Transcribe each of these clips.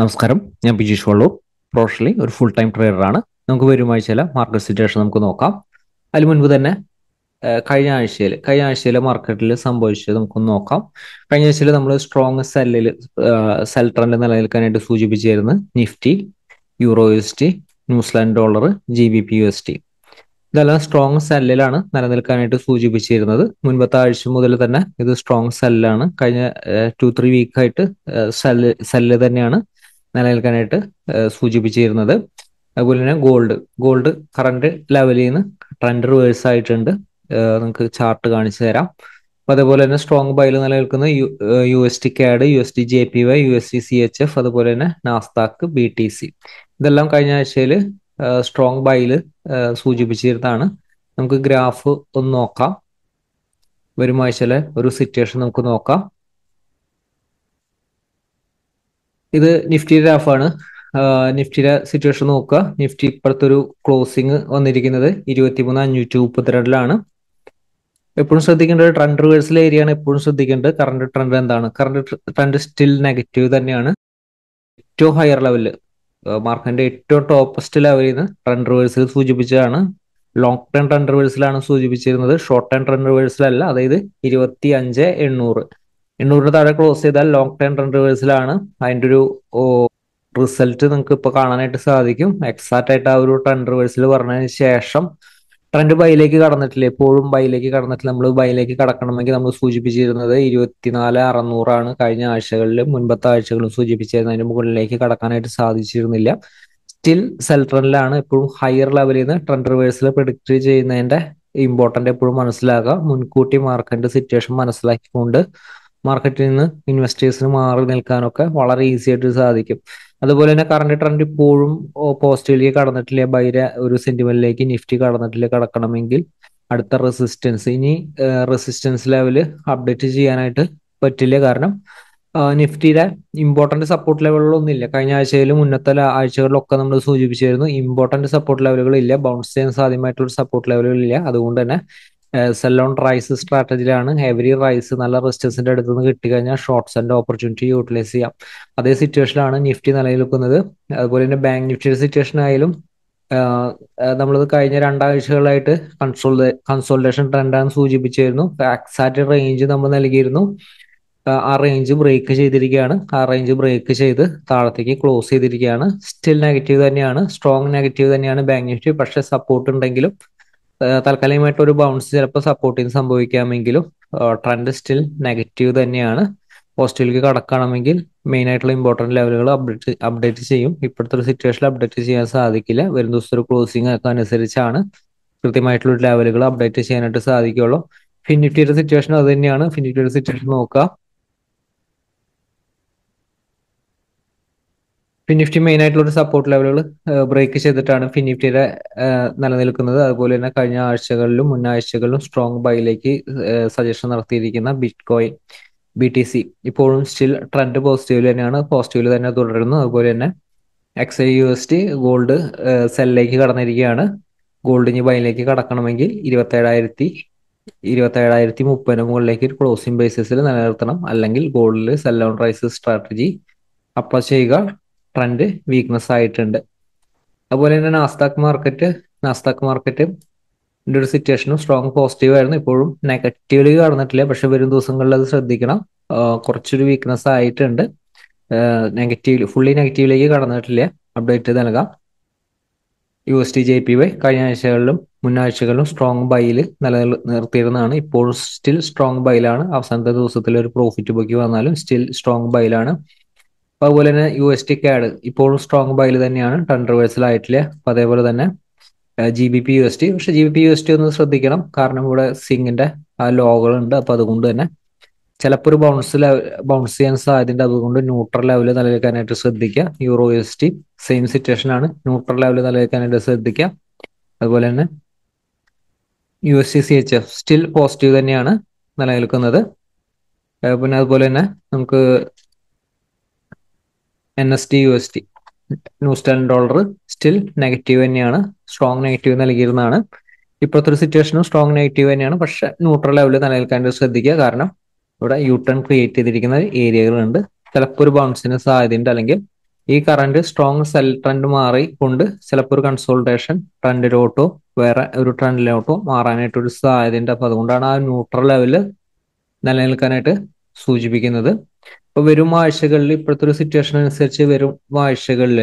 നമസ്കാരം ഞാൻ ബിജീഷ് വള്ളൂർ പ്രൊഫഷണലി ഒരു ഫുൾ ടൈം ആണ് നമുക്ക് വരുമാഴ്ചയിലെ മാർക്കറ്റ് സിറ്റുവേഷൻ നമുക്ക് നോക്കാം അതിന് മുൻപ് തന്നെ കഴിഞ്ഞ ആഴ്ചയിൽ കഴിഞ്ഞ ആഴ്ചയിലെ മാർക്കറ്റിൽ സംഭവിച്ചത് നമുക്കൊന്ന് നോക്കാം കഴിഞ്ഞ ആഴ്ചയിൽ നമ്മൾ സ്ട്രോങ് സെല്ലിൽ സെൽ ട്രെൻഡ് നിലനിൽക്കാനായിട്ട് സൂചിപ്പിച്ചിരുന്നത് Nifty euro U S T New Zealand dollar G B P U S T ഇതെല്ലാം സ്ട്രോങ് സെല്ലിലാണ് നിലനിൽക്കാനായിട്ട് സൂചിപ്പിച്ചിരുന്നത് മുൻപത്തെ ആഴ്ച മുതൽ തന്നെ ഇത് സ്ട്രോങ് സെല്ലാണ് കഴിഞ്ഞ ടു ത്രീ വീക്കായിട്ട് സെല്ല് സെല്ല് തന്നെയാണ് നിലനിൽക്കാനായിട്ട് സൂചിപ്പിച്ചിരുന്നത് അതുപോലെ തന്നെ ഗോൾഡ് ഗോൾഡ് കറണ്ട് ലെവലിൽ നിന്ന് ട്രെൻഡ് റിവേഴ്സ് ആയിട്ടുണ്ട് നമുക്ക് ചാർട്ട് കാണിച്ചു തരാം അപ്പൊ അതേപോലെ തന്നെ സ്ട്രോങ് ബൈൽ നിലനിൽക്കുന്ന U S T CAD U S T J P Y U S T C H F അതുപോലെ തന്നെ നാസ്താക്ക് ബി ടി സി ഇതെല്ലാം കഴിഞ്ഞ ആഴ്ചയിൽ സ്ട്രോങ് ബൈൽ സൂചിപ്പിച്ചിരുന്നതാണ് നമുക്ക് ഗ്രാഫ് ഒന്ന് നോക്കാം വരും ആഴ്ചയിലെ ഒരു സിറ്റുവേഷൻ നമുക്ക് നോക്കാം ഇത് നിഫ്റ്റിയുടെ ഗ്രാഫാണ് നിഫ്റ്റിയുടെ സിറ്റുവേഷൻ നോക്കുക നിഫ്റ്റി ഇപ്പോഴത്തെ ഒരു ക്ലോസിംഗ് വന്നിരിക്കുന്നത് ഇരുപത്തിമൂന്ന് അഞ്ഞൂറ്റി മുപ്പത്തിരണ്ടിലാണ് എപ്പോഴും ശ്രദ്ധിക്കേണ്ട ഒരു ട്രെൻഡ് റിവേഴ്സൽ ഏരിയ ആണ് എപ്പോഴും ശ്രദ്ധിക്കേണ്ടത് കറണ്ട് ട്രെൻഡ് എന്താണ് കറണ്ട് ട്രെൻഡ് സ്റ്റിൽ നെഗറ്റീവ് തന്നെയാണ് ഏറ്റവും ഹയർ ലെവലിൽ മാർക്കറ്റിന്റെ ഏറ്റവും ടോപ്പസ്റ്റ് ലെവലിൽ നിന്ന് ട്രെൻഡ് റിവേഴ്സൽ സൂചിപ്പിച്ചതാണ് ലോങ് ടേം ട്രെൻഡ് റിവേഴ്സലാണ് സൂചിപ്പിച്ചിരുന്നത് ഷോർട്ട് ടേം ട്രെൻഡ് റിവേഴ്സൽ അല്ല അതായത് ഇരുപത്തി അഞ്ച് എണ്ണൂറ് എണ്ണൂറിന് താഴെ ക്ലോസ് ചെയ്താൽ ലോങ് ടേം ട്രെൻഡ് റിവേഴ്സലാണ് അതിൻ്റെ ഒരു റിസൾട്ട് നിങ്ങൾക്ക് ഇപ്പോൾ കാണാനായിട്ട് സാധിക്കും എക്സാക്റ്റ് ആയിട്ട് ആ ഒരു ട്രെൻഡ് റിവേഴ്സൽ പറഞ്ഞതിന് ശേഷം ട്രെൻഡ് ബൈയിലേക്ക് കടന്നിട്ടില്ല എപ്പോഴും ബൈയിലേക്ക് കടന്നിട്ടില്ല നമ്മൾ ബൈയിലേക്ക് കടക്കണമെങ്കിൽ നമ്മൾ സൂചിപ്പിച്ചിരുന്നത് ഇരുപത്തിനാല് അറുന്നൂറാണ് കഴിഞ്ഞ ആഴ്ചകളിലും മുൻപത്തെ ആഴ്ചകളും സൂചിപ്പിച്ചിരുന്നത് അതിന് മുകളിലേക്ക് കടക്കാനായിട്ട് സാധിച്ചിരുന്നില്ല സ്റ്റിൽ സെൽ ട്രെൻഡിലാണ് എപ്പോഴും ഹയർ ലെവലിൽ നിന്ന് ട്രെൻഡ് റിവേഴ്സിൽ പ്രിഡിക്റ്റ് ചെയ്യുന്നതിന്റെ ഇമ്പോർട്ടൻ്റ് എപ്പോഴും മനസ്സിലാക്കുക മുൻകൂട്ടി മാർക്കറ്റിൻ്റെ സിറ്റുവേഷൻ മനസ്സിലാക്കിക്കൊണ്ട് മാർക്കറ്റിൽ നിന്ന് ഇൻവെസ്റ്റേഴ്സിന് മാറി നിൽക്കാനൊക്കെ വളരെ ഈസി ആയിട്ട് സാധിക്കും അതുപോലെ തന്നെ കറണ്ട് ട്രെൻഡ് ഇപ്പോഴും പോസ്റ്റേലിയ കടന്നിട്ടില്ല ബൈര ഒരു സെന്റിമെന്റിലേക്ക് നിഫ്റ്റി കടന്നിട്ടില്ല കടക്കണമെങ്കിൽ അടുത്ത റെസിസ്റ്റൻസ് ഇനി റെസിസ്റ്റൻസ് ലെവല് അപ്ഡേറ്റ് ചെയ്യാനായിട്ട് പറ്റില്ല കാരണം നിഫ്റ്റിയുടെ ഇമ്പോർട്ടന്റ് സപ്പോർട്ട് ലെവലുകളൊന്നുമില്ല കഴിഞ്ഞ ആഴ്ചയിലും മുന്നത്തെ ആഴ്ചകളിലൊക്കെ നമ്മൾ സൂചിപ്പിച്ചിരുന്നു ഇമ്പോർട്ടന്റ് സപ്പോർട്ട് ലെവലുകളില്ല ബൗൺസ് ചെയ്യാൻ സാധ്യമായിട്ടുള്ള സപ്പോർട്ട് ലെവലുകളില്ല അതുകൊണ്ട് തന്നെ ഓൺ റൈസ് സ്ട്രാറ്റജിയിലാണ് ഹെവറി റൈസ് നല്ല റെസിസ്റ്റൻസിന്റെ അടുത്ത് നിന്ന് കിട്ടിക്കഴിഞ്ഞാൽ ഷോർട്ട്സ് ആൻഡ് ഓപ്പർച്യൂണിറ്റി യൂട്ടിലൈസ് ചെയ്യാം അതേ സിറ്റുവേഷനിലാണ് നിഫ്റ്റി നിലനിൽക്കുന്നത് അതുപോലെ തന്നെ ബാങ്ക് നിഫ്റ്റിയുടെ സിറ്റുവേഷൻ ആയാലും നമ്മളത് കഴിഞ്ഞ രണ്ടാഴ്ചകളായിട്ട് കൺസോൾ കൺസോൾട്ടേഷൻ ട്രെൻഡാണ് സൂചിപ്പിച്ചിരുന്നു എക്സാക്ട് റേഞ്ച് നമ്മൾ നൽകിയിരുന്നു ആ റേഞ്ച് ബ്രേക്ക് ചെയ്തിരിക്കുകയാണ് ആ റേഞ്ച് ബ്രേക്ക് ചെയ്ത് താഴത്തേക്ക് ക്ലോസ് ചെയ്തിരിക്കുകയാണ് സ്റ്റിൽ നെഗറ്റീവ് തന്നെയാണ് സ്ട്രോങ് നെഗറ്റീവ് തന്നെയാണ് ബാങ്ക് നിഫ്റ്റി പക്ഷേ സപ്പോർട്ട് ഉണ്ടെങ്കിലും താൽക്കാലികമായിട്ട് ഒരു ബൗൺസ് ചിലപ്പോൾ സപ്പോർട്ടിങ് സംഭവിക്കാമെങ്കിലും ട്രെൻഡ് സ്റ്റിൽ നെഗറ്റീവ് തന്നെയാണ് പോസിറ്റീവിലേക്ക് കടക്കണമെങ്കിൽ മെയിൻ ആയിട്ടുള്ള ഇമ്പോർട്ടൻറ്റ് ലെവലുകൾ അപ്ഡേറ്റ് അപ്ഡേറ്റ് ചെയ്യും ഇപ്പോഴത്തെ ഒരു സിറ്റുവേഷനിൽ അപ്ഡേറ്റ് ചെയ്യാൻ സാധിക്കില്ല വരും ദിവസം ഒരു ക്ലോസിംഗ് ഒക്കെ അനുസരിച്ചാണ് കൃത്യമായിട്ടുള്ള ലെവലുകൾ അപ്ഡേറ്റ് ചെയ്യാനായിട്ട് സാധിക്കുള്ളൂ ഫിനിറ്റിയുടെ സിറ്റുവേഷൻ അത് തന്നെയാണ് ഫിനിറ്റിയുടെ സിറ്റുവേഷൻ നോക്കുക ഫിനിഫ്റ്റി മെയിൻ ആയിട്ടുള്ള സപ്പോർട്ട് ലെവലുകൾ ബ്രേക്ക് ചെയ്തിട്ടാണ് ഫിനിഫ്റ്റിയുടെ നിലനിൽക്കുന്നത് അതുപോലെ തന്നെ കഴിഞ്ഞ ആഴ്ചകളിലും മുന്നാഴ്ചകളിലും സ്ട്രോങ് ബൈയിലേക്ക് സജഷൻ നടത്തിയിരിക്കുന്ന bitcoin B T C ഇപ്പോഴും സ്റ്റിൽ ട്രെൻഡ് പോസിറ്റീവ് തന്നെയാണ് പോസിറ്റീവ് തന്നെ തുടരുന്നു അതുപോലെ തന്നെ X I U S T gold സെല്ലിലേക്ക് കടന്നിരിക്കുകയാണ് ഗോൾഡിന് ബൈയിലേക്ക് കടക്കണമെങ്കിൽ ഇരുപത്തി ഏഴായിരത്തി മുപ്പതിന് മുകളിലേക്ക് ഒരു ക്ലോസിംഗ് ബേസിസിൽ നിലനിർത്തണം അല്ലെങ്കിൽ ഗോൾഡിൽ സെൽ ഓൺ റൈസ് സ്ട്രാറ്റജി അപ്പ ചെയ്യുക ട്രെൻഡ് വീക്ക്നെസ് ആയിട്ടുണ്ട് അതുപോലെ തന്നെ നാസ്താക്ക് മാർക്കറ്റ് നാസ്താക്ക് മാർക്കറ്റ് ഒരു സിറ്റുവേഷനും സ്ട്രോങ് പോസിറ്റീവ് ആയിരുന്നു ഇപ്പോഴും നെഗറ്റീവ്ലി കടന്നിട്ടില്ല പക്ഷെ വരും ദിവസങ്ങളിൽ അത് ശ്രദ്ധിക്കണം കുറച്ചൊരു വീക്ക്നെസ് ആയിട്ടുണ്ട് നെഗറ്റീവ് ഫുള്ളി നെഗറ്റീവിലേക്ക് കടന്നിട്ടില്ല അപ്ഡേറ്റ് നൽകാം U S T J P Y കഴിഞ്ഞ ആഴ്ചകളിലും മുന്നാഴ്ചകളിലും സ്ട്രോങ് ബൈയിൽ നിർത്തിയിരുന്നതാണ് ഇപ്പോഴും സ്റ്റിൽ സ്ട്രോങ് ബൈയിലാണ് അവസാനത്തെ ദിവസത്തിൽ ഒരു പ്രോഫിറ്റ് ബുക്ക് വന്നാലും സ്റ്റിൽ സ്ട്രോങ് ബൈയിലാണ് അപ്പൊ അതുപോലെ തന്നെ യു എസ് ടി കാഡ് ഇപ്പോഴും സ്ട്രോങ് ബൈൽ തന്നെയാണ് കൺട്രവേഴ്സൽ ആയിട്ടില്ല അപ്പൊ അതേപോലെ തന്നെ G B P U S T പക്ഷെ G B P U S T ഒന്ന് ശ്രദ്ധിക്കണം കാരണം ഇവിടെ സിംഗിന്റെ ആ ലോകളുണ്ട് അപ്പൊ അതുകൊണ്ട് തന്നെ ചിലപ്പോൾ ഒരു ബൗൺസ് ബൗൺസ് ചെയ്യാൻ സാധ്യത അതുകൊണ്ട് ന്യൂട്രൽ ലെവലിൽ നിലനിൽക്കാനായിട്ട് ശ്രദ്ധിക്കുക euro S T same situation ആണ് ന്യൂട്രൽ ലെവലിൽ നിലനിൽക്കാനായിട്ട് ശ്രദ്ധിക്കുക അതുപോലെ തന്നെ U S T C H F still positive തന്നെയാണ് നിലനിൽക്കുന്നത് പിന്നെ അതുപോലെ തന്നെ നമുക്ക് N S D U S D new dollar still negative തന്നെയാണ് സ്ട്രോങ് നെഗറ്റീവ് നൽകിയിരുന്നതാണ് ഇപ്പോഴത്തെ ഒരു സിറ്റുവേഷനും സ്ട്രോങ് നെഗറ്റീവ് തന്നെയാണ് പക്ഷെ ന്യൂട്രൽ ലെവലിൽ നിലനിൽക്കാൻ ശ്രദ്ധിക്കുക കാരണം ഇവിടെ യു ടേൺ ക്രിയേറ്റ് ചെയ്തിരിക്കുന്ന ഏരിയകളുണ്ട് ചിലപ്പോൾ ഒരു ബൗൺസിന് സാധ്യതയുണ്ട് അല്ലെങ്കിൽ ഈ കറണ്ട് സ്ട്രോങ് സെൽ ട്രെൻഡ് മാറി കൊണ്ട് ചിലപ്പോൾ ഒരു കൺസോൾട്ടേഷൻ ട്രെൻഡിലോട്ടോ വേറെ ഒരു ട്രെൻഡിലോട്ടോ മാറാനായിട്ട് ഒരു സാധ്യതയുണ്ട് അപ്പൊ അതുകൊണ്ടാണ് ആ ന്യൂട്രൽ ലെവല് നിലനിൽക്കാനായിട്ട് സൂചിപ്പിക്കുന്നത് ഇപ്പൊ വരും ആഴ്ചകളിൽ ഇപ്പോഴത്തെ ഒരു സിറ്റുവേഷൻ അനുസരിച്ച് വരും ആഴ്ചകളിൽ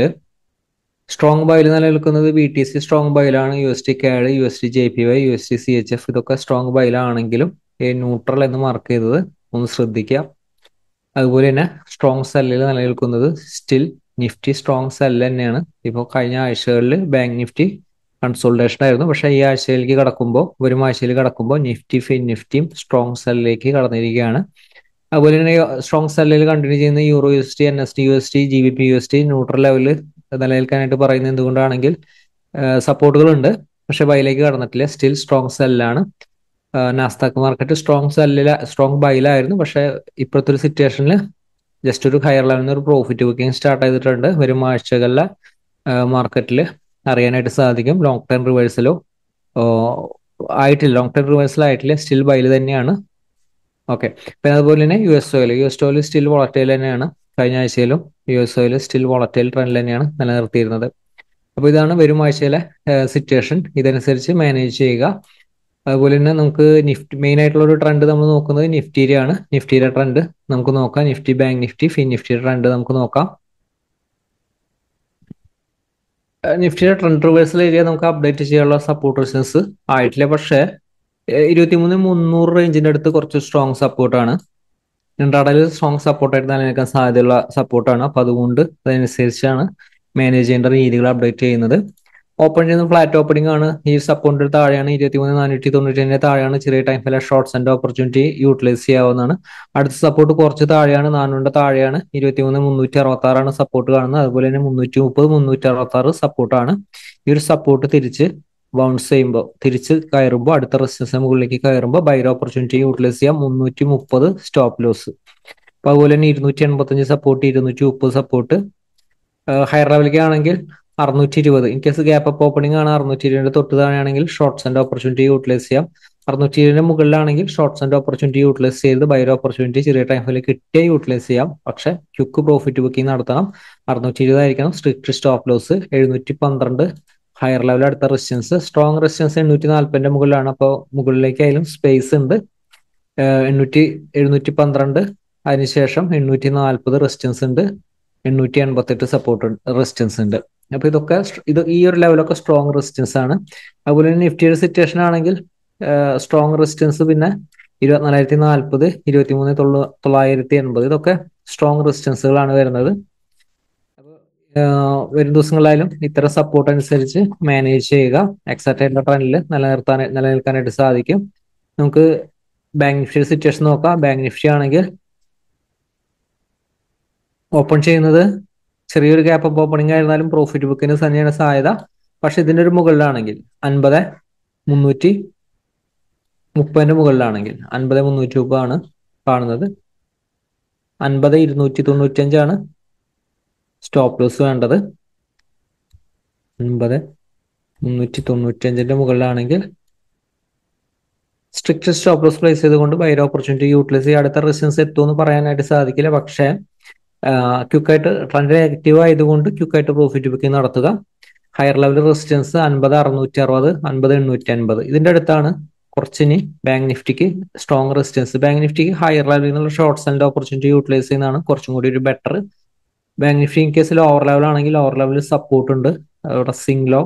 സ്ട്രോങ് ബൈൽ നിലനിൽക്കുന്നത് ബി ടി സി സ്ട്രോങ് ബൈലാണ് U S T CAD U S T J P Y U S T C H F ഇതൊക്കെ സ്ട്രോങ് ബൈലാണെങ്കിലും ന്യൂട്രൽ എന്ന് മാർക്ക് ചെയ്തത് ഒന്ന് ശ്രദ്ധിക്കാം അതുപോലെ തന്നെ സ്ട്രോങ് സെല്ലിൽ നിലനിൽക്കുന്നത് സ്റ്റിൽ നിഫ്റ്റി സ്ട്രോങ് സെല്ല് തന്നെയാണ് ഇപ്പോൾ കഴിഞ്ഞ ആഴ്ചകളിൽ ബാങ്ക് നിഫ്റ്റി കൺസോൾട്ടേഷൻ ആയിരുന്നു പക്ഷേ ഈ ആഴ്ചയിലേക്ക് കടക്കുമ്പോൾ വരും ആഴ്ചയിൽ കടക്കുമ്പോൾ നിഫ്റ്റി ഫിൻ നിഫ്റ്റിയും സ്ട്രോങ് സെല്ലിലേക്ക് കടന്നിരിക്കുകയാണ് അതുപോലെ തന്നെ സ്ട്രോങ് സെല്ലിൽ കണ്ടിന്യൂ ചെയ്യുന്ന euro U S T N S T U S T G B P U S T neutral ലെവലിൽ നിലനിൽക്കാനായിട്ട് പറയുന്നത് എന്തുകൊണ്ടാണെങ്കിൽ സപ്പോർട്ടുകളുണ്ട് പക്ഷെ ബൈലേക്ക് കടന്നിട്ടില്ല സ്റ്റിൽ സ്ട്രോങ് സെല്ലാണ് നാസ്താക്ക് മാർക്കറ്റ് സ്ട്രോങ് സെല്ലിൽ സ്ട്രോങ് ബൈലായിരുന്നു പക്ഷെ ഇപ്പോഴത്തെ ഒരു സിറ്റുവേഷനിൽ ജസ്റ്റ് ഒരു ഹയർ ലെവലിൽ ഒരു പ്രോഫിറ്റ് ബുക്കിംഗ് സ്റ്റാർട്ട് ചെയ്തിട്ടുണ്ട് വരും ആഴ്ചകളിലെ മാർക്കറ്റിൽ അറിയാനായിട്ട് സാധിക്കും ലോങ് ടേം റിവേഴ്സലോ ആയിട്ടില്ല ലോങ് ടേം റിവേഴ്സൽ ആയിട്ടില്ല സ്റ്റിൽ ബൈൽ തന്നെയാണ് ഓക്കെ പിന്നെ അതുപോലെ തന്നെ U S oil U S oil still volatile തന്നെയാണ് കഴിഞ്ഞ ആഴ്ചയിലും U S oil still volatile trend തന്നെയാണ് നിലനിർത്തിയിരുന്നത് അപ്പോൾ ഇതാണ് വരും ആഴ്ചയിലെ സിറ്റുവേഷൻ ഇതനുസരിച്ച് മാനേജ് ചെയ്യുക അതുപോലെ തന്നെ നമുക്ക് നിഫ്റ്റി മെയിൻ ആയിട്ടുള്ള ഒരു ട്രെൻഡ് നമ്മൾ നോക്കുന്നത് നിഫ്റ്റിയിലാണ് നിഫ്റ്റിയിലെ ട്രെൻഡ് നമുക്ക് നോക്കാം നിഫ്റ്റി ബാങ്ക് നിഫ്റ്റി ഫിൻ നിഫ്റ്റിയുടെ ട്രെൻഡ് നമുക്ക് നോക്കാം നിഫ്റ്റിയുടെ ട്രെൻഡ് റിവേഴ്സൽ ഏരിയ നമുക്ക് അപ്ഡേറ്റ് ചെയ്യാനുള്ള സപ്പോർട്ട് റെസിസ്റ്റൻസ് ആയിട്ടില്ല പക്ഷേ ഇരുപത്തിമൂന്ന് മുന്നൂറ് റേഞ്ചിന്റെ അടുത്ത് കുറച്ച് സ്ട്രോങ് സപ്പോർട്ടാണ് രണ്ടാടയിൽ സ്ട്രോങ് സപ്പോർട്ടായിട്ട് നിലനിൽക്കാൻ സാധ്യതയുള്ള സപ്പോർട്ടാണ് അപ്പൊ അതുകൊണ്ട് അതനുസരിച്ചാണ് മാനേജ് ചെയ്യേണ്ട രീതികൾ അപ്ഡേറ്റ് ചെയ്യുന്നത് ഓപ്പൺ ചെയ്യുന്ന ഫ്ലാറ്റ് ഓപ്പണിംഗ് ആണ് ഈ സപ്പോർട്ടിന്റെ താഴെയാണ് ഇരുപത്തിമൂന്ന് നാനൂറ്റി തൊണ്ണൂറ്റി താഴെയാണ് ചെറിയ ടൈം ഫല ഷോർട്ട്സ് ആൻഡ് ഓപ്പർച്യൂണിറ്റി യൂട്ടിലൈസ് ചെയ്യാവുന്നതാണ് അടുത്ത സപ്പോർട്ട് കുറച്ച് താഴെയാണ് നാനൂറിന്റെ താഴെയാണ് ഇരുപത്തിമൂന്ന് മുന്നൂറ്റി അറുപത്തി ആറാണ് സപ്പോർട്ട് കാണുന്നത് അതുപോലെ തന്നെ മുന്നൂറ്റി മുപ്പത് മുന്നൂറ്റി അറുപത്തി ആറ് സപ്പോർട്ടാണ് ഈ ഒരു സപ്പോർട്ട് തിരിച്ച് ബൗൺസ് ചെയ്യുമ്പോൾ തിരിച്ച് കയറുമ്പോൾ അടുത്ത റെസിസ്റ്റൻസ് മുകളിലേക്ക് കയറുമ്പോൾ ബൈർ ഓപ്പർച്യൂണിറ്റി യൂട്ടിലൈസ് ചെയ്യാം മുന്നൂറ്റി മുപ്പത് സ്റ്റോപ്പ് ലോസ് അപ്പൊ അതുപോലെ തന്നെ ഇരുന്നൂറ്റി എൺപത്തഞ്ച് സപ്പോർട്ട് ഇരുന്നൂറ്റി മുപ്പത് സപ്പോർട്ട് ഹയർ ലെവലിലേക്ക് ആണെങ്കിൽ അറുന്നൂറ്റി ഇരുപത് in case gap up opening ആണ് അറുന്നൂറ്റി ഇരുപതിന്റെ തൊട്ട് താഴെയാണെങ്കിൽ ഷോർട്ട്സ് ആൻഡ് ഓപ്പർച്യൂണിറ്റി യൂട്ടിലൈസ് ചെയ്യാം അറുന്നൂറ്റി ഇരുപതിന് മുകളിലാണെങ്കിൽ ഷോർട്ട്സ് ആൻഡ് ഓപ്പർച്യൂണിറ്റി യൂട്ടിലൈസ് ചെയ്ത് ബൈർ ഓപ്പർച്യൂണിറ്റി ചെറിയ ടൈമിൽ കിട്ടിയേ യൂട്ടിലൈസ് ചെയ്യാം പക്ഷെ ക്യുക്ക് പ്രോഫിറ്റ് ബുക്കിംഗ് നടത്തണം അറുന്നൂറ്റി ഇരുപതായിരിക്കണം സ്ട്രിക്ട് സ്റ്റോപ്പ് ലോസ് എഴുന്നൂറ്റി പന്ത്രണ്ട് ഹയർ ലെവൽ അടുത്ത റെസിസ്റ്റൻസ് സ്ട്രോങ് റെസിസ്റ്റൻസ് എണ്ണൂറ്റി നാല്പതിന്റെ മുകളിലാണ് അപ്പോൾ മുകളിലേക്ക് ആയാലും സ്പേസ് ഉണ്ട് എണ്ണൂറ്റി എഴുന്നൂറ്റി പന്ത്രണ്ട് അതിനുശേഷം എണ്ണൂറ്റി നാല്പത് റെസിസ്റ്റൻസ് ഉണ്ട് എണ്ണൂറ്റി എൺപത്തെട്ട് സപ്പോർട്ട് റെസിസ്റ്റൻസ് ഉണ്ട് അപ്പൊ ഇതൊക്കെ ഇത് ഈ ഒരു ലെവലൊക്കെ സ്ട്രോങ് റെസിസ്റ്റൻസ് ആണ് അതുപോലെ തന്നെ നിഫ്റ്റിയുടെ സിറ്റുവേഷൻ ആണെങ്കിൽ സ്ട്രോങ് റെസിസ്റ്റൻസ് പിന്നെ ഇരുപത്തിനാലായിരത്തി നാല്പത് നാൽപ്പത് ഇരുപത്തിമൂന്ന് തൊള്ളായിരത്തി എൺപത് ഇതൊക്കെ സ്ട്രോങ് റെസിസ്റ്റൻസുകളാണ് വരുന്നത് വരും ദിവസങ്ങളിലായാലും ഇത്തരം സപ്പോർട്ട് അനുസരിച്ച് മാനേജ് ചെയ്യുക എക്സൈറ്റഡ് ട്രെൻഡിൽ നിലനിർത്താൻ നിലനിൽക്കാനായിട്ട് സാധിക്കും നമുക്ക് ബാങ്ക് നിഫ്റ്റി സിറ്റുവേഷൻ നോക്കാം ബാങ്ക് നിഫ്റ്റി ആണെങ്കിൽ ഓപ്പൺ ചെയ്യുന്നത് ചെറിയൊരു ഗ്യാപ്പ് അപ്പ് ഓപ്പണിംഗ് ആയിരുന്നാലും പ്രോഫിറ്റ് ബുക്കിന് തന്നെയാണ് സാധ്യത പക്ഷെ ഇതിന്റെ ഒരു മുകളിലാണെങ്കിൽ അൻപത് മുന്നൂറ്റി മുപ്പതിന്റെ മുകളിലാണെങ്കിൽ അൻപത് മുന്നൂറ്റി മുപ്പതാണ് കാണുന്നത് അൻപത് ഇരുന്നൂറ്റി അഞ്ചാണ് സ്റ്റോപ്പ് ലോസ് വേണ്ടത് ഒൻപത് മുന്നൂറ്റി തൊണ്ണൂറ്റഞ്ചിന്റെ മുകളിലാണെങ്കിൽ സ്ട്രിക്റ്റ് സ്റ്റോപ്പ് ലോസ് പ്ലേസ് ചെയ്തുകൊണ്ട് ബൈർ ഓപ്പർച്യൂണിറ്റി യൂട്ടിലൈസ് ചെയ്യുക അടുത്ത റെസിസ്റ്റൻസ് എത്തുമെന്ന് പറയാനായിട്ട് സാധിക്കില്ല പക്ഷേ ക്യുക്കായിട്ട് ട്രെൻഡ് നെഗറ്റീവ് ആയതുകൊണ്ട് ക്യുക്കായിട്ട് പ്രോഫിറ്റ് ബുക്കിംഗ് നടത്തുക ഹയർ ലെവൽ റെസിസ്റ്റൻസ് അൻപത് അറുന്നൂറ്റി അറുപത് അൻപത് എണ്ണൂറ്റി അൻപത് ഇതിന്റെ അടുത്താണ് കുറച്ചിനി ബാങ്ക് നിഫ്റ്റിക്ക് സ്ട്രോങ് റെസിസ്റ്റൻസ് ബാങ്ക് നിഫ്റ്റിക്ക് ഹയർ ലെവലിൽ നിന്നുള്ള ഷോർട്ട് സെൻഡ് ഓപ്പർച്യൂണിറ്റി യൂട്ടിലൈസ് ചെയ്യുന്നതാണ് കുറച്ചും കൂടി ഒരു ബെറ്റർ ബാങ്ഷി ഇൻ കേസിൽ ഓവർ ലെവൽ ആണെങ്കിൽ ഓവർ ലെവലിൽ സപ്പോർട്ട് ഉണ്ട് അവിടെ സിംഗ്ലോ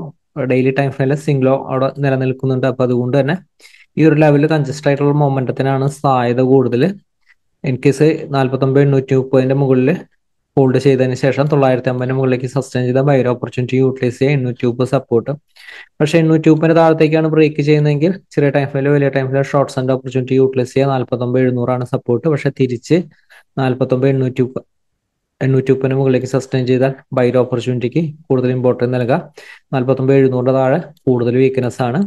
ഡെയിലി ടൈം ഫ്രെയിമിൽ സിംഗ്ലോ അവിടെ നിലനിൽക്കുന്നുണ്ട് അപ്പൊ അതുകൊണ്ട് തന്നെ ഈ ഒരു ലെവലിൽ കൺജസ്റ്റ് ആയിട്ടുള്ള മൊമെന്റത്തിനാണ് സാധ്യത കൂടുതൽ ഇൻ കേസ് നാൽപ്പത്തൊമ്പത് എണ്ണൂറ്റി മുപ്പതിന്റെ മുകളിൽ ഹോൾഡ് ചെയ്തതിന് ശേഷം തൊള്ളായിരത്തി അമ്പതിന് മുകളിലേക്ക് സസ്റ്റെയിൻ ചെയ്ത ബൈ ഓപ്പർച്യൂണിറ്റി യൂട്ടിലൈസ് ചെയ്യുക എണ്ണൂറ്റി മുപ്പത് സപ്പോർട്ട് പക്ഷെ എണ്ണൂറ്റി മുപ്പതിന് താഴത്തേക്കാണ് ബ്രേക്ക് ചെയ്യുന്നതെങ്കിൽ ചെറിയ ടൈം ഫ്രെയിമിൽ വലിയ ടൈം ഫ്രെയിമിൽ ഷോർട്ട്സ് ആൻഡ് ഓപ്പർച്യൂണിറ്റി യൂട്ടിലൈസ് ചെയ്യുക നാൽപ്പത്തൊമ്പത് എഴുന്നൂറാണ് സപ്പോർട്ട് പക്ഷെ തിരിച്ച് നാൽപ്പത്തൊമ്പത് എണ്ണൂറ്റി മുപ്പത് എണ്ണൂറ്റി മുപ്പതിന് മുകളിലേക്ക് സസ്റ്റെയിൻ ചെയ്താൽ ബൈഡ് ഓപ്പർച്യൂണിറ്റിക്ക് കൂടുതൽ ഇമ്പോർട്ടൻസ് നൽകുക നാൽപ്പത്തൊമ്പത് എഴുന്നൂറിൻ്റെ താഴെ കൂടുതൽ വീക്ക്നെസ് ആണ്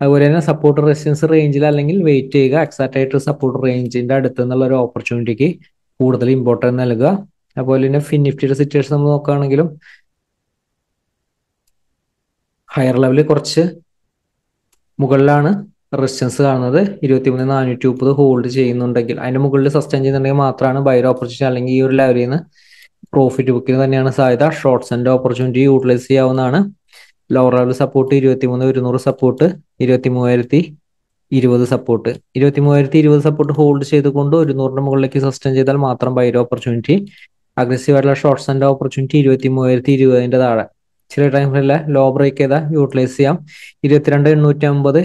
അതുപോലെ തന്നെ സപ്പോർട്ട് റെസിസ്റ്റൻസ് റേഞ്ചിൽ അല്ലെങ്കിൽ വെയിറ്റ് ചെയ്യുക എക്സാക്റ്റ് ആയിട്ട് സപ്പോർട്ട് റേഞ്ചിന്റെ അടുത്ത് നിന്നുള്ള ഒരു ഓപ്പർച്യൂണിറ്റിക്ക് കൂടുതൽ ഇമ്പോർട്ടൻസ് നൽകുക അതുപോലെ തന്നെ ഫിനിഫ്റ്റിയുടെ സിറ്റുവേഷൻ നമ്മൾ നോക്കുകയാണെങ്കിലും ഹയർ ലെവലിൽ കുറച്ച് മുകളിലാണ് റെസിസ്റ്റൻസ് കാണുന്നത് ഇരുപത്തി മൂന്ന് നാനൂറ്റി മുപ്പത് ഹോൾഡ് ചെയ്യുന്നുണ്ടെങ്കിൽ അതിന്റെ മുകളിൽ സസ്റ്റൈൻ ചെയ്യുന്നുണ്ടെങ്കിൽ മാത്രമാണ് ബൈർ ഓപ്പർച്യൂണിറ്റി അല്ലെങ്കിൽ ഈ ഒരു ലെവലിൽ നിന്ന് പ്രോഫിറ്റ് ബുക്കിന് തന്നെയാണ് സാധ്യത ഷോർട്ട്സ് ആൻഡ് ഓപ്പർച്യൂണിറ്റി യൂട്ടിലൈസ് ചെയ്യാവുന്നതാണ് ലോവർ ലെവൽ സപ്പോർട്ട് ഇരുപത്തി മൂന്ന് ഒരുന്നൂറ് സപ്പോർട്ട് ഇരുപത്തി മൂവായിരത്തി ഇരുപത് സപ്പോർട്ട് ഇരുപത്തി മൂവായിരത്തി ഇരുപത് സപ്പോർട്ട് ഹോൾഡ് ചെയ്തുകൊണ്ട് ഒരുന്നൂറിന് മുകളിലേക്ക് സസ്റ്റൈൻ ചെയ്താൽ മാത്രം ബൈർ ഓപ്പർച്യൂണിറ്റി അഗ്രസീവ് ആയിട്ടുള്ള ഷോർട്ട്സ് ആൻഡ് ഓപ്പർച്യൂണിറ്റി ഇരുപത്തി മൂവായിരത്തി ഇരുപതിൻ്റെ താഴെ ചില ടൈമിലെ ലോ ബ്രേക്ക് ചെയ്താൽ യൂട്ടിലൈസ് ചെയ്യാം ഇരുപത്തിരണ്ട് എണ്ണൂറ്റി അമ്പത്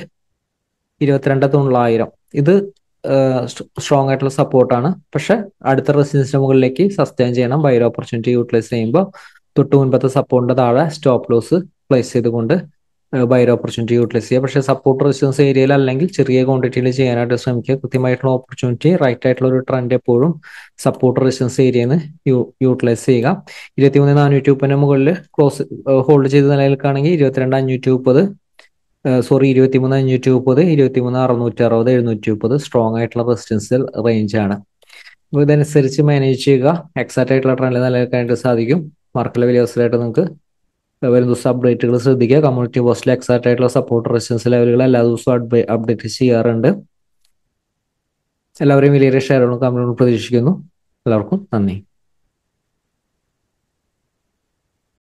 ഇരുപത്തിരണ്ട് തൊള്ളായിരം ഇത് സ്ട്രോങ് ആയിട്ടുള്ള സപ്പോർട്ടാണ് പക്ഷെ അടുത്ത റെസിഡൻസിന് മുകളിലേക്ക് സസ്റ്റെയിൻ ചെയ്യണം ബൈർ ഓപ്പർച്യൂണിറ്റി യൂട്ടിലൈസ് ചെയ്യുമ്പോൾ തൊട്ട് മുൻപത്തെ സപ്പോർട്ടിന്റെ താഴെ സ്റ്റോപ്പ് ലോസ് പ്ലേസ് ചെയ്തുകൊണ്ട് ബൈർ ഓപ്പർച്യൂണിറ്റി യൂട്ടിലൈസ് ചെയ്യുക പക്ഷെ സപ്പോർട്ട് റെസിസ്റ്റൻസ് ഏരിയയിൽ അല്ലെങ്കിൽ ചെറിയ ക്വാണ്ടിറ്റിയിൽ ചെയ്യാനായിട്ട് ശ്രമിക്കുക കൃത്യമായിട്ടുള്ള ഓപ്പർച്യൂണിറ്റി റൈറ്റ് ആയിട്ടുള്ള ഒരു ട്രെൻഡ് എപ്പോഴും സപ്പോർട്ട് റെസിസ്റ്റൻസ് ഏരിയയിൽ നിന്ന് യൂട്ടിലൈസ് ചെയ്യുക ഇരുപത്തിമൂന്ന് നാനൂറ്റി മുപ്പതിന് മുകളിൽ ക്ലോസ് ഹോൾഡ് ചെയ്ത് നിലനിൽക്കുകയാണെങ്കിൽ ഇരുപത്തിരണ്ട് അഞ്ഞൂറ്റി മുപ്പത് സോറി ഇരുപത്തി മൂന്ന് അഞ്ഞൂറ്റി മുപ്പത് ഇരുപത്തി മൂന്ന് അറുന്നൂറ്റി അറുപത് എഴുന്നൂറ്റി മുപ്പത് സ്ട്രോങ് ആയിട്ടുള്ള റെസിസ്റ്റൻസിൽ റേഞ്ചാണ് അപ്പോൾ ഇതനുസരിച്ച് മാനേജ് ചെയ്യുക എക്സാക്റ്റ് ആയിട്ടുള്ള ട്രെൻഡിൽ നിലനിൽക്കാനായിട്ട് സാധിക്കും മാർക്കറ്റിലെ വലിയ അവസരമായിട്ട് നിങ്ങൾക്ക് വരും ദിവസം അപ്ഡേറ്റുകൾ ശ്രദ്ധിക്കുക കമ്മ്യൂണിറ്റി പോസ്റ്റിൽ എക്സാക്റ്റ് ആയിട്ടുള്ള സപ്പോർട്ട് റെസിസ്റ്റൻസ് ലെവലുകൾ എല്ലാ ദിവസവും അപ്ഡേറ്റ് ചെയ്യാറുണ്ട് എല്ലാവരെയും വലിയ ഷെയറുകളും കമ്മ്യൂണിറ്റി പ്രതീക്ഷിക്കുന്നു എല്ലാവർക്കും നന്ദി